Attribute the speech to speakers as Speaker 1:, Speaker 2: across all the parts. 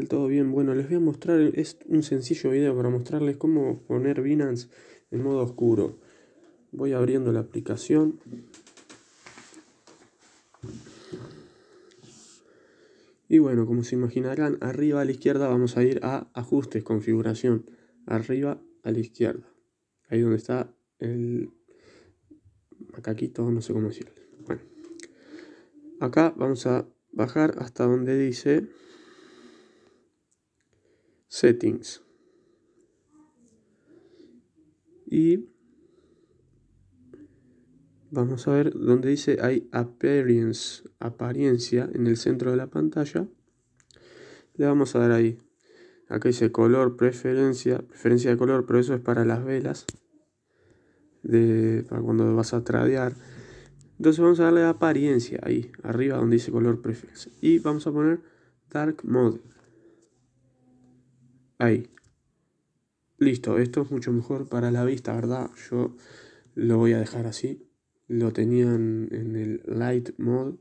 Speaker 1: todo bien. Bueno, les voy a mostrar, es un sencillo video para mostrarles cómo poner Binance en modo oscuro. Voy abriendo la aplicación. Y bueno, como se imaginarán, arriba a la izquierda vamos a ir a ajustes, configuración. Arriba a la izquierda. Ahí donde está el macaquito, no sé cómo decirlo. Bueno. Acá vamos a bajar hasta donde dice settings y vamos a ver donde dice hay appearance apariencia en el centro de la pantalla le vamos a dar ahí acá dice color preferencia preferencia de color pero eso es para las velas de, para cuando vas a tradear entonces vamos a darle apariencia ahí arriba donde dice color preferencia y vamos a poner dark mode Ahí. Listo, esto es mucho mejor para la vista, ¿verdad? Yo lo voy a dejar así. Lo tenían en el light mode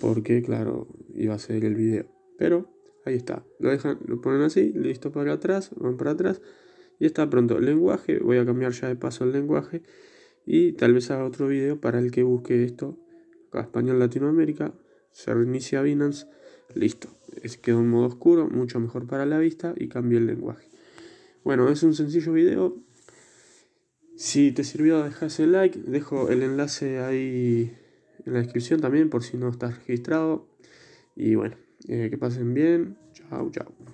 Speaker 1: porque, claro, iba a ser el video. Pero ahí está. Lo dejan, lo ponen así, listo para atrás, van para atrás y está pronto. Lenguaje, voy a cambiar ya de paso el lenguaje y tal vez haga otro video para el que busque esto. Acá, Español Latinoamérica, se reinicia Binance Listo. Es, quedó en modo oscuro, mucho mejor para la vista y cambié el lenguaje. Bueno, es un sencillo video. Si te sirvió, dejas el like. Dejo el enlace ahí en la descripción también por si no estás registrado. Y bueno, eh, que pasen bien. Chao, chao.